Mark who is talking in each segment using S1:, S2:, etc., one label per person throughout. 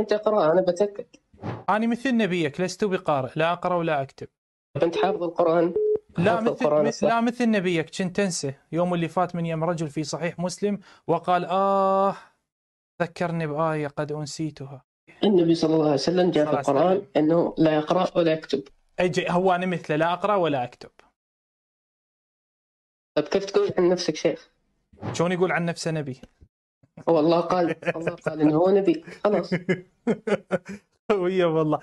S1: انت اقرا انا بتاكد انا مثل نبيك لست بقارئ
S2: لا اقرا ولا اكتب
S1: انت حافظ القران لا مثل لا
S2: مثل نبيك كنت انسى يوم اللي فات من يم رجل في صحيح مسلم وقال اه ذكرني بآية قد أنسيتها النبي صلى الله عليه وسلم جاء في القرآن أنه لا يقرأ ولا يكتب أجي هو أنا مثله لا أقرأ ولا أكتب
S1: طيب كيف تقول عن نفسك شيخ؟ شلون
S2: يقول عن نفسه نبي؟
S1: والله قال والله قال انه هو نبي
S2: خلاص قوية والله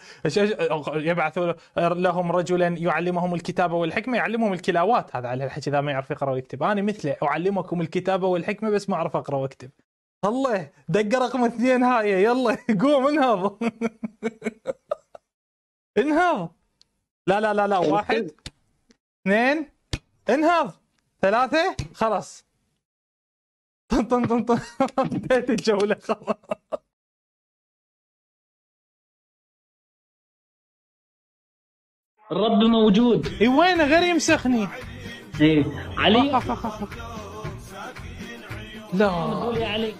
S2: يبعث لهم رجلا يعلمهم الكتابة والحكمة يعلمهم الكلاوات هذا على الحكي ذا ما يعرف يقرأ ويكتب أنا مثله أعلمكم الكتابة والحكمة بس ما أعرف أقرأ وأكتب الله دق رقم اثنين هاي يلا قوم انهض انهض لا لا لا لا واحد اثنين انهض
S1: ثلاثة خلاص طن طن طن طن انتهت الجولة خلاص الرب موجود اي وين غير يمسخني ايه علي
S2: خ خ لا يا علي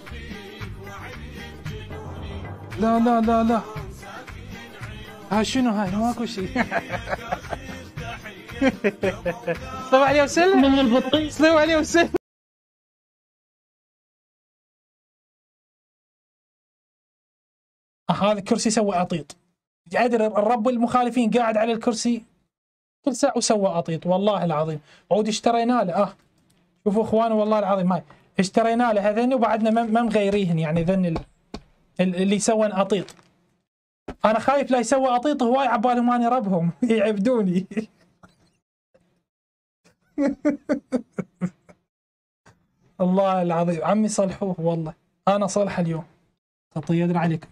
S2: لا لا لا لا ها شنو هاي ماكو شيء
S1: طلع عليه وسلم من البطيخ طلع عليه وسلم آه، هذا كرسي سوى أطيط قاعد الرب المخالفين
S2: قاعد على الكرسي كل ساعة وسوى أطيط والله العظيم عود اشترينا له آه شوفوا اخوان والله العظيم هاي اشترينا له هذين وبعدنا ما مغيريهن يعني ذن اللي يسوون أطيط انا خايف لا يسوى اطيط هواي عبالهم اني ربهم يعبدوني الله العظيم عمي صلحوه والله انا صلحه اليوم خطيه عليكم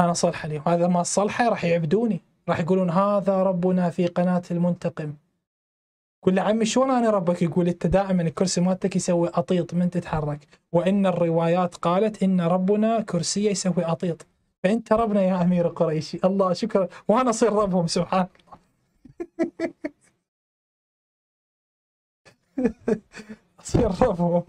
S2: انا صلحه اليوم هذا ما صلحه راح يعبدوني راح يقولون هذا ربنا في قناه المنتقم كل عمي شلون انا ربك يقول انت دائما الكرسي مالتك يسوي اطيط من تتحرك وان الروايات قالت ان ربنا كرسيه يسوي اطيط فانت ربنا يا امير قريشي الله شكرا وانا اصير ربهم سبحان الله اصير ربهم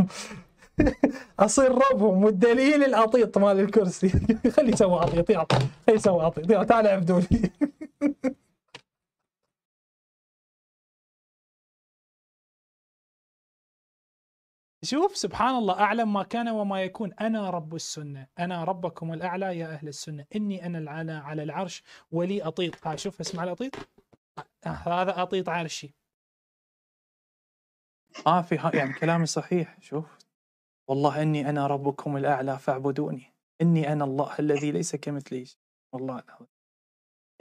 S2: اصير ربهم والدليل الاطيط مال
S1: الكرسي خلي يسوي اطيط يعطي خلي يسوي اطيط تعال تعال عبدولي شوف سبحان الله اعلم ما كان وما يكون انا رب السنه انا
S2: ربكم الاعلى يا اهل السنه اني انا العلى على العرش ولي اطيط ها شوف اسمع الاطيط هذا اطيط عرشي اه في يعني كلامي صحيح شوف والله إني أنا ربكم الأعلى فاعبدوني إني أنا الله الذي ليس كمثلي والله العظيم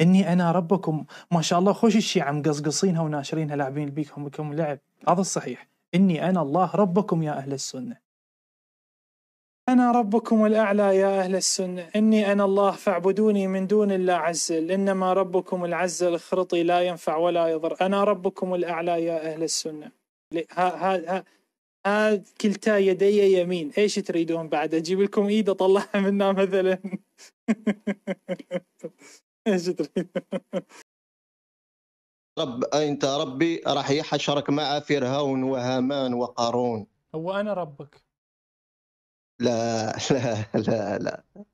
S2: إني أنا ربكم ما شاء الله خوش الشيعة مقصقصينها وناشرينها لاعبين بيكم بكم لعب هذا الصحيح إني أنا الله ربكم يا أهل السنة أنا ربكم الأعلى يا أهل السنة إني أنا الله فاعبدوني من دون الله عزل إنما ربكم العز الخرطي لا ينفع ولا يضر أنا ربكم الأعلى يا أهل السنة ها ها ها آه كلتا يدي يمين ايش تريدون بعد اجيب لكم ايد اطلعها منها مثلا ايش تريدون
S1: رب انت ربي راح يحشرك مع فرعون وهامان وقارون
S2: هو انا ربك
S1: لا لا لا لا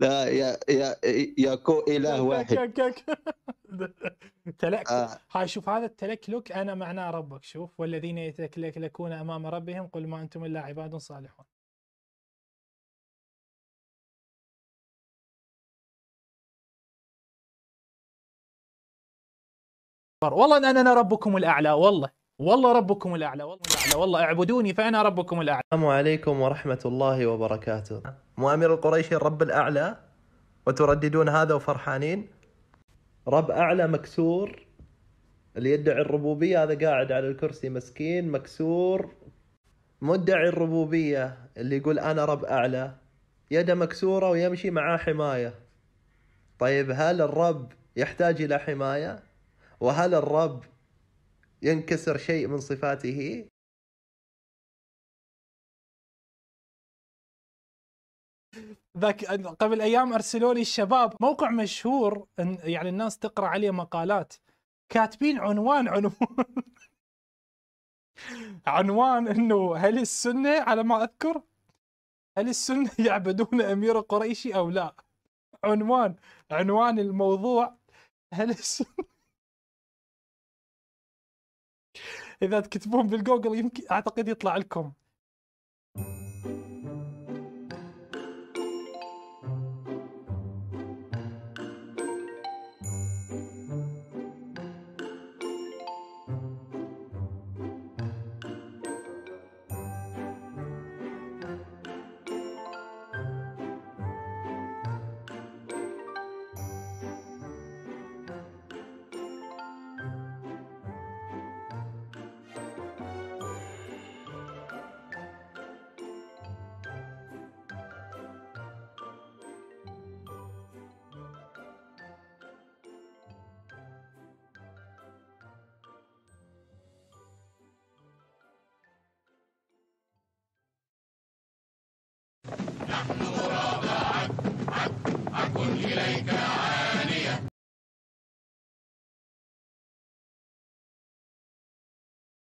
S1: لا يا يا يا كو اله واحد
S2: تلك آه. هاي شوف هذا التلكلك انا معناه ربك شوف والذين يتلكلكون
S1: امام ربهم قل ما انتم الا عباد صالحون والله ان انا ربكم الاعلى والله والله ربكم الاعلى والله الاعلى
S2: والله اعبدوني فانا ربكم الاعلى السلام عليكم ورحمه الله وبركاته مؤامر القريش الرب الاعلى وترددون هذا وفرحانين رب اعلى مكسور اللي يدعي الربوبيه هذا قاعد على الكرسي مسكين مكسور مدعي الربوبيه اللي يقول انا رب اعلى يده مكسوره ويمشي معاه حمايه طيب هل الرب يحتاج الى حمايه
S1: وهل الرب ينكسر شيء من صفاته ذاك قبل ايام ارسلوا لي الشباب موقع مشهور يعني الناس تقرا عليه مقالات
S2: كاتبين عنوان عنوان عنوان انه هل السنه على ما اذكر هل السنه يعبدون امير قريشي او لا؟ عنوان عنوان الموضوع هل السنه اذا تكتبون بالجوجل يمكن اعتقد يطلع لكم
S1: نحن غرابة عد عد عد إليك يا